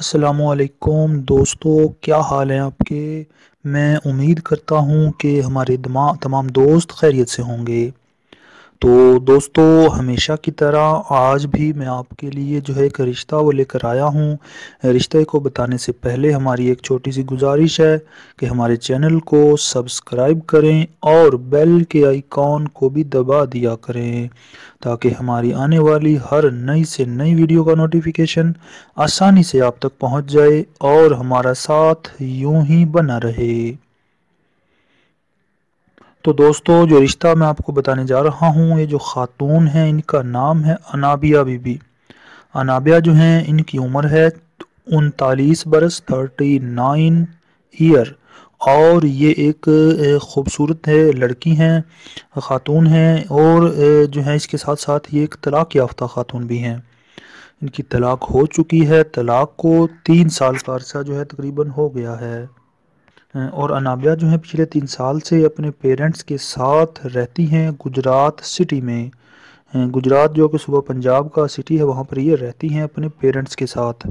असलकुम दोस्तों क्या हाल है आपके मैं उम्मीद करता हूँ कि हमारे तमाम दोस्त खैरियत से होंगे तो दोस्तों हमेशा की तरह आज भी मैं आपके लिए जो है एक रिश्ता वो लेकर आया हूँ रिश्ते को बताने से पहले हमारी एक छोटी सी गुजारिश है कि हमारे चैनल को सब्सक्राइब करें और बेल के आइकॉन को भी दबा दिया करें ताकि हमारी आने वाली हर नई से नई वीडियो का नोटिफिकेशन आसानी से आप तक पहुँच जाए और हमारा साथ यूँ ही बना रहे तो दोस्तों जो रिश्ता मैं आपको बताने जा रहा हूँ ये जो ख़ातून है इनका नाम है अनाबिया बीबी अनाबिया जो हैं इनकी उम्र है उनतालीस बरस थर्टी नाइन ईयर और ये एक ख़ूबसूरत है लड़की हैं ख़ातून हैं और जो है इसके साथ साथ ये एक तलाक़ याफ्ता ख़ातून भी हैं इनकी तलाक़ हो चुकी है तलाक़ को तीन साल का अरसा जो है तकरीबन हो गया है और अनाबिया जो हैं पिछले तीन साल से अपने पेरेंट्स के साथ रहती हैं गुजरात सिटी में गुजरात जो कि सुबह पंजाब का सिटी है वहाँ पर ये रहती हैं अपने पेरेंट्स के साथ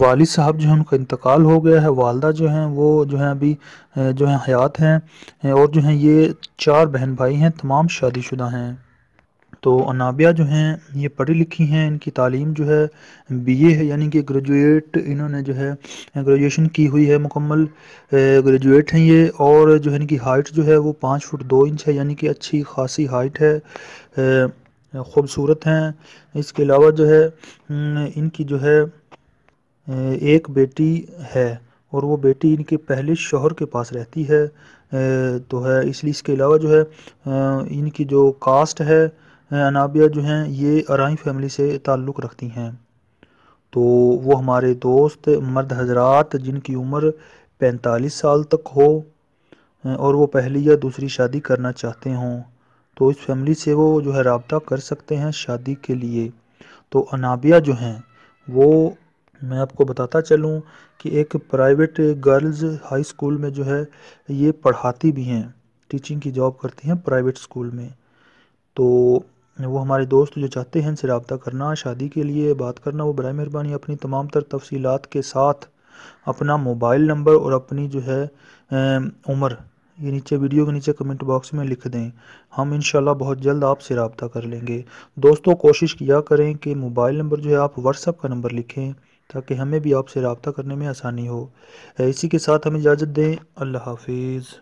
वालिद साहब जो है उनका इंतकाल हो गया है वालदा जो हैं वो जो है अभी जो है हयात हैं और जो हैं ये चार बहन भाई हैं तमाम शादीशुदा हैं तो अनाबिया जो हैं ये पढ़ी लिखी हैं इनकी तालीम जो है बीए है यानी कि ग्रेजुएट इन्होंने जो है ग्रेजुएशन की हुई है मुकम्मल ग्रेजुएट हैं ये और जो है इनकी हाइट जो है वो पाँच फुट दो इंच है यानी कि अच्छी खासी हाइट है खूबसूरत हैं इसके अलावा जो है इनकी जो है एक बेटी है और वो बेटी इनके पहले शोहर के पास रहती है तो है इसलिए इसके अलावा जो है इनकी जो कास्ट है अनाबिया जो हैं ये अराई फैमिली से ताल्लुक़ रखती हैं तो वो हमारे दोस्त मर्द हजरात जिनकी उम्र पैंतालीस साल तक हो और वो पहली या दूसरी शादी करना चाहते हों तो इस फैमिली से वो जो है रबता कर सकते हैं शादी के लिए तो अनाबिया जो हैं वो मैं आपको बताता चलूं कि एक प्राइवेट गर्ल्स हाई स्कूल में जो है ये पढ़ाती भी हैं टीचिंग की जॉब करती हैं प्राइवेट स्कूल में तो वो हमारे दोस्त जो चाहते हैं इनसे रबता करना शादी के लिए बात करना वो बर मेहरबानी अपनी तमाम तर तफसीत के साथ अपना मोबाइल नंबर और अपनी जो है उम्र ये नीचे वीडियो के नीचे कमेंट बॉक्स में लिख दें हम इन बहुत जल्द आपसे रबता कर लेंगे दोस्तों कोशिश किया करें कि मोबाइल नंबर जो है आप व्हाट्सअप का नंबर लिखें ताकि हमें भी आपसे रबता करने में आसानी हो इसी के साथ हमें इजाज़त दें अल्लाह हाफिज़